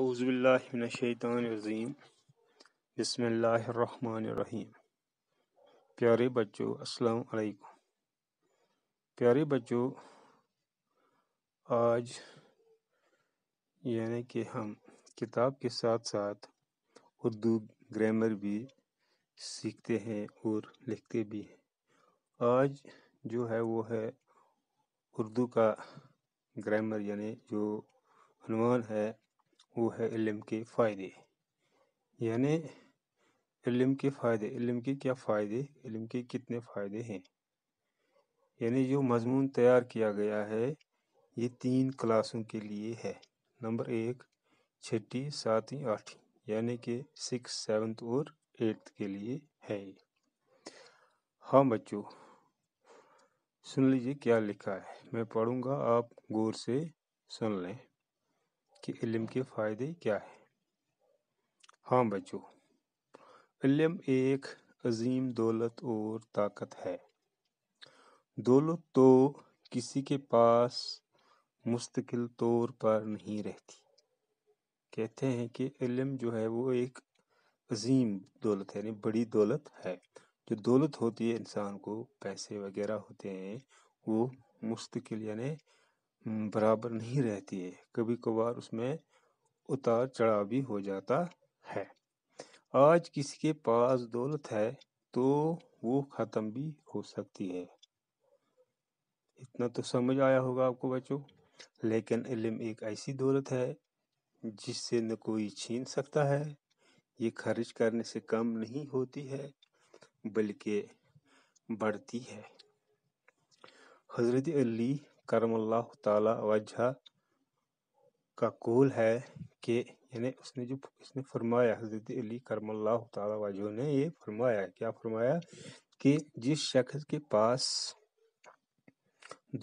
अज़बिल्लिनशैतरजीम बसमीम प्यारे बच्चों अस्सलाम वालेकुम प्यारे बच्चों आज यानी कि हम किताब के साथ साथ उर्दू ग्रामर भी सीखते हैं और लिखते भी हैं आज जो है वो है उर्दू का ग्रामर यानी जो अनुमान है वो है इल्म के फ़ायदे यानी इल्म के फ़ायदे इल्म के क्या फ़ायदे इल्म के कितने फ़ायदे हैं यानी जो मजमून तैयार किया गया है ये तीन क्लासों के लिए है नंबर एक छठी सातवीं आठवीं यानी कि सिक्स सेवन्थ और एट्थ के लिए है हाँ बच्चों सुन लीजिए क्या लिखा है मैं पढ़ूंगा आप गौर से सुन लें कि इल्म के फ़ायदे क्या हैं हाँ बच्चों इल्म एक अजीम दौलत और ताकत है दौलत तो किसी के पास मुस्तकिल तौर पर नहीं रहती कहते हैं कि इल्म जो है वो एक अजीम दौलत है यानी बड़ी दौलत है जो दौलत होती है इंसान को पैसे वगैरह होते हैं वो मुस्तकिल यानी हम्म, बराबर नहीं रहती है कभी कभार उसमें उतार चढ़ाव भी हो जाता है आज किसी के पास दौलत है तो वो ख़त्म भी हो सकती है इतना तो समझ आया होगा आपको बच्चों लेकिन इलम एक ऐसी दौलत है जिससे न कोई छीन सकता है ये खर्च करने से कम नहीं होती है बल्कि बढ़ती है हज़रत अली करमल्लाह ताला वजह का कौल है कि यानी उसने जो इसने फरमाया हजरत अली करमल्ला ताला वजह ने ये फरमाया क्या फरमाया कि जिस शख्स के पास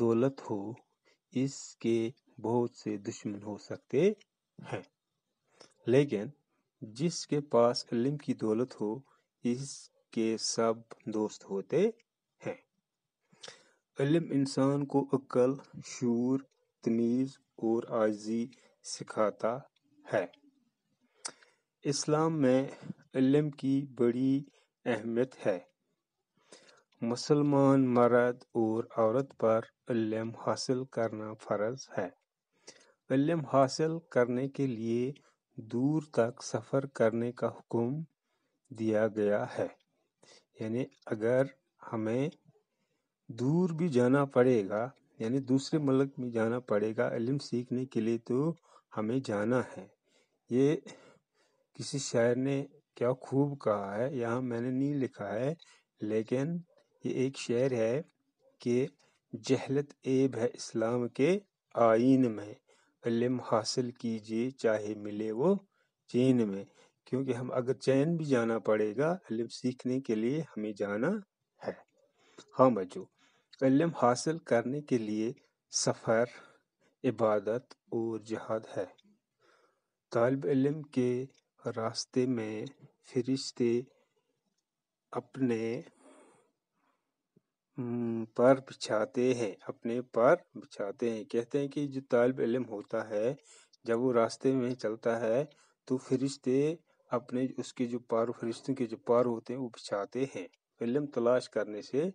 दौलत हो इसके बहुत से दुश्मन हो सकते हैं लेकिन जिसके पास इलम की दौलत हो इसके सब दोस्त होते इल्म इंसान को अक्ल, शूर, तमीज़ और आजी सिखाता है। इस्लाम में इल्म की बड़ी अहमियत है। मुसलमान मर्द और औरत पर इल्म हासिल करना फ़र्ज़ है। इल्म हासिल करने के लिए दूर तक सफ़र करने का हुक्म दिया गया है। यानी अगर हमें दूर भी जाना पड़ेगा यानी दूसरे मलक में जाना पड़ेगा इलम सीखने के लिए तो हमें जाना है ये किसी शायर ने क्या खूब कहा है यहाँ मैंने नहीं लिखा है लेकिन ये एक शेर है कि जहलत एब है इस्लाम के आइन में इलम हासिल कीजिए चाहे मिले वो चीन में क्योंकि हम अगर चैन भी जाना पड़ेगा इलम सीखने के लिए हमें जाना है हाँ बच्चों इल्म हासिल करने के लिए सफ़र इबादत और जहाद है तालब इल्म के रास्ते में फरिश्ते अपने पर बिछाते हैं अपने पर बिछाते हैं कहते हैं कि जो तालब इलम होता है जब वो रास्ते में चलता है तो फरिश्ते अपने उसके जो पार फरिश्तों के जो पार होते हैं वो बिछाते हैं इलम तलाश करने से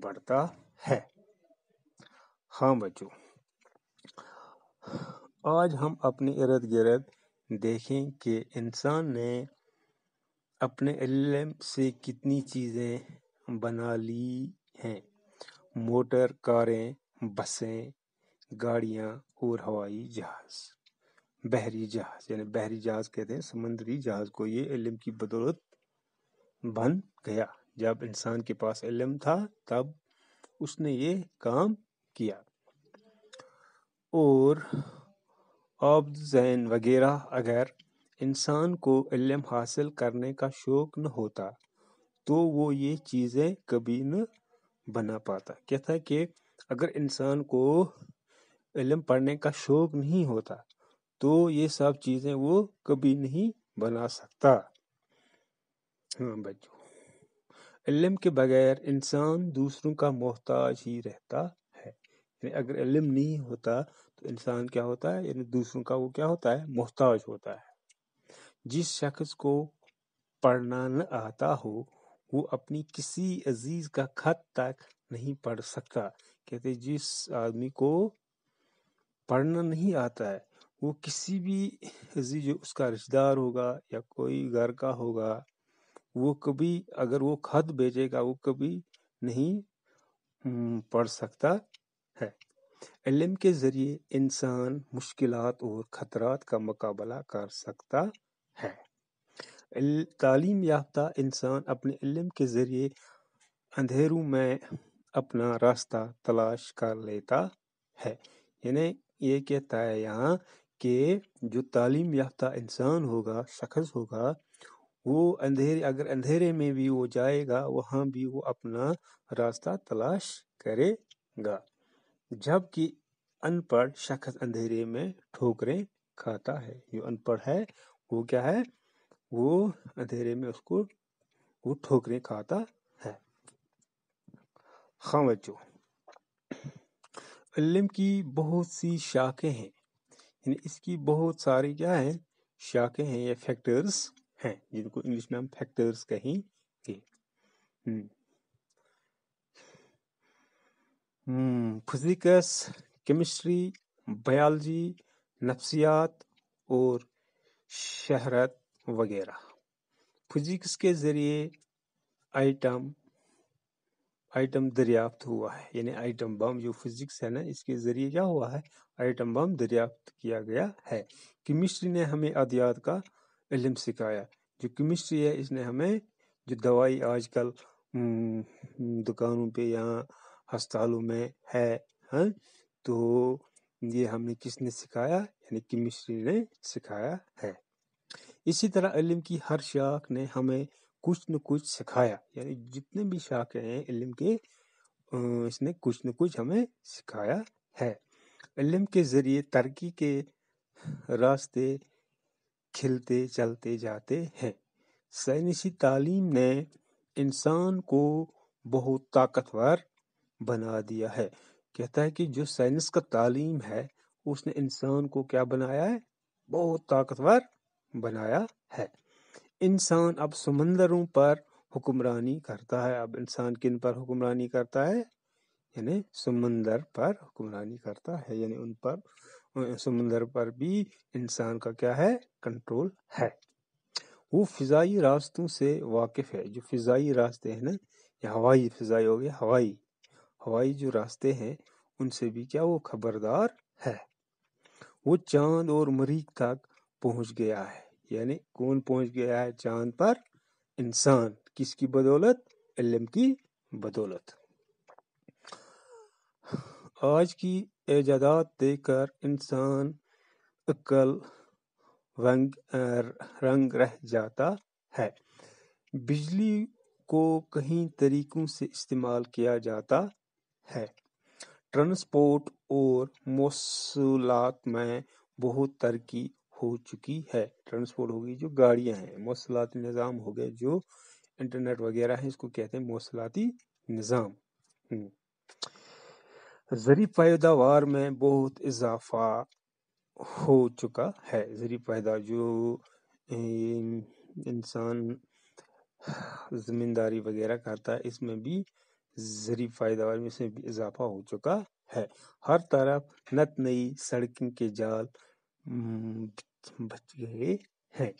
बढ़ता है हाँ बच्चों आज हम अपने इर्द गिर्द देखें कि इंसान ने अपने इलम से कितनी चीज़ें बना ली हैं मोटर कारें बसें गाड़ियाँ और हवाई जहाज़ बहरी जहाज़ यानी बहरी जहाज़ कहते हैं समुद्री जहाज़ को ये इलम की बदौलत बन गया जब इंसान के पास इलम था तब उसने ये काम किया और अब जैन वगैरह अगर इंसान को इलम हासिल करने का शौक़ न होता तो वो ये चीज़ें कभी न बना पाता कहता था कि अगर इंसान को इलम पढ़ने का शौक़ नहीं होता तो ये सब चीज़ें वो कभी नहीं बना सकता हाँ बच्चों इल्म के बगैर इंसान दूसरों का मोहताज ही रहता है यानी अगर इल्म नहीं होता तो इंसान क्या होता है यानी दूसरों का वो क्या होता है मोहताज होता है जिस शख्स को पढ़ना न आता हो वो अपनी किसी अजीज का खत तक नहीं पढ़ सकता कहते जिस आदमी को पढ़ना नहीं आता है वो किसी भी अजीज उसका रिश्तेदार होगा या कोई घर का होगा वो कभी अगर वो खत भेजेगा वो कभी नहीं हम्म, पढ़ सकता है इलम के ज़रिए इंसान मुश्किलात और ख़तरात का मुकाबला कर सकता है तालीम याफ्ता इंसान अपने इलम के ज़रिए अंधेरों में अपना रास्ता तलाश कर लेता है यानी ये कहता है यहाँ कि जो तालीम याफ्ता इंसान होगा शख्स होगा वो अंधेरे अगर अंधेरे में भी वो जाएगा वहां भी वो अपना रास्ता तलाश करेगा जबकि अनपढ़ शख्स अंधेरे में ठोकरें खाता है जो अनपढ़ है वो क्या है वो अंधेरे में उसको वो ठोकरें खाता है हाँ बच्चों इल्म की बहुत सी शाखें हैं यानी इसकी बहुत सारी क्या है शाखें हैं या फैक्टर्स हैं जिनको इंग्लिश में हम फैक्टर्स कहेंगे फिजिकस केमिस्ट्री बायोलॉजी नफ्सियात और शहरत वगैरह फिजिक्स के ज़रिए आइटम आइटम दरियाफ्त हुआ है यानी आइटम बम जो फिजिक्स है ना इसके ज़रिए क्या हुआ है आइटम बम दरियाफ्त किया गया है केमिस्ट्री ने हमें अद्यात का इलम सिखाया जो केमिस्ट्री है इसने हमें जो दवाई आजकल हम्म, दुकानों पे यहाँ हस्पतालों में है हैं हाँ? तो ये हमने किसने सिखाया यानी केमिस्ट्री ने सिखाया है इसी तरह इलम की हर शाख ने हमें कुछ न कुछ सिखाया यानी जितने भी शाखे हैं इलम के इसने कुछ न कुछ हमें सिखाया है इलम के ज़रिए तरक्की के रास्ते खिलते चलते जाते हैं साइंसी तालीम ने इंसान को बहुत ताकतवर बना दिया है कहता है कि जो साइंस का तालीम है उसने इंसान को क्या बनाया है बहुत ताकतवर बनाया है इंसान अब समंदरों पर हुक्मरानी करता है अब इंसान किन पर हुक्मरानी करता है यानी समंदर पर हुक्मरानी करता है यानी उन पर समुंदर पर भी इंसान का क्या है कंट्रोल है वो फिजाई रास्तों से वाकिफ है जो फिजाई रास्ते हैं ना या हवाई फिजाई हो गया हवाई हवाई जो रास्ते हैं उनसे भी क्या वो खबरदार है वो चांद और मरीज तक पहुंच गया है यानी कौन पहुंच गया है चांद पर इंसान किसकी बदौलत इलम की बदौलत आज की इजाज़त देकर इंसान अक्ल रंग रह जाता है बिजली को कई तरीक़ों से इस्तेमाल किया जाता है ट्रांसपोर्ट और मौसलात में बहुत तरक्की हो चुकी है ट्रांसपोर्ट होगी जो गाड़ियां हैं मौसलाती निज़ाम हो गए जो इंटरनेट वगैरह है इसको कहते हैं मौसलाती निज़ाम हम्म। ज़री पैदावार में बहुत इजाफा हो चुका है ज़री पैदा जो इंसान ज़मींदारी वगैरह करता है इसमें भी ज़री पैदावार में इसमें भी इजाफा हो चुका है हर तरफ नत नई सड़कों के जाल बच गए हैं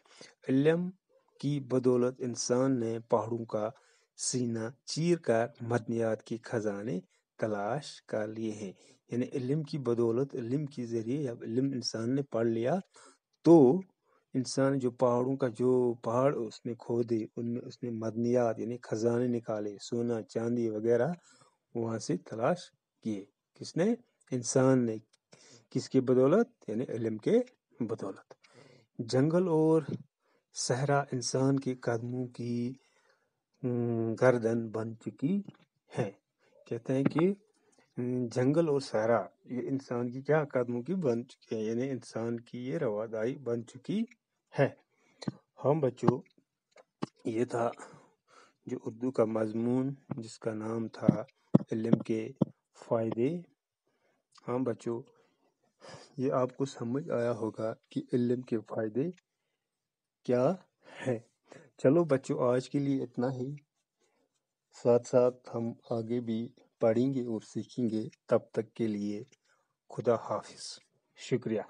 इलम की बदौलत इंसान ने पहाड़ों का सीना चीर कर मदनियात की खजाने तलाश कर लिए हैं यानी इल्म की बदौलत इल्म के ज़रिए जब इल्म इंसान ने पढ़ लिया तो इंसान जो पहाड़ों का जो पहाड़ उसने खोदे उनमें उसने मदनियात यानी खजाने निकाले सोना चांदी वगैरह वहाँ से तलाश किए किसने इंसान ने किसकी बदौलत यानी इलम के बदौलत जंगल और सहरा इंसान के कदमों की गर्दन बन चुकी है कहते हैं कि जंगल और सहरा ये इंसान की क्या कदमों की बन चुकी है यानी इंसान की ये रवादाई बन चुकी है हम हाँ बच्चों ये था जो उर्दू का मजमून जिसका नाम था इलम के फ़ायदे हाँ बच्चों ये आपको समझ आया होगा कि इलम के फ़ायदे क्या हैं चलो बच्चों आज के लिए इतना ही साथ साथ हम आगे भी पढ़ेंगे और सीखेंगे तब तक के लिए खुदा हाफिज शुक्रिया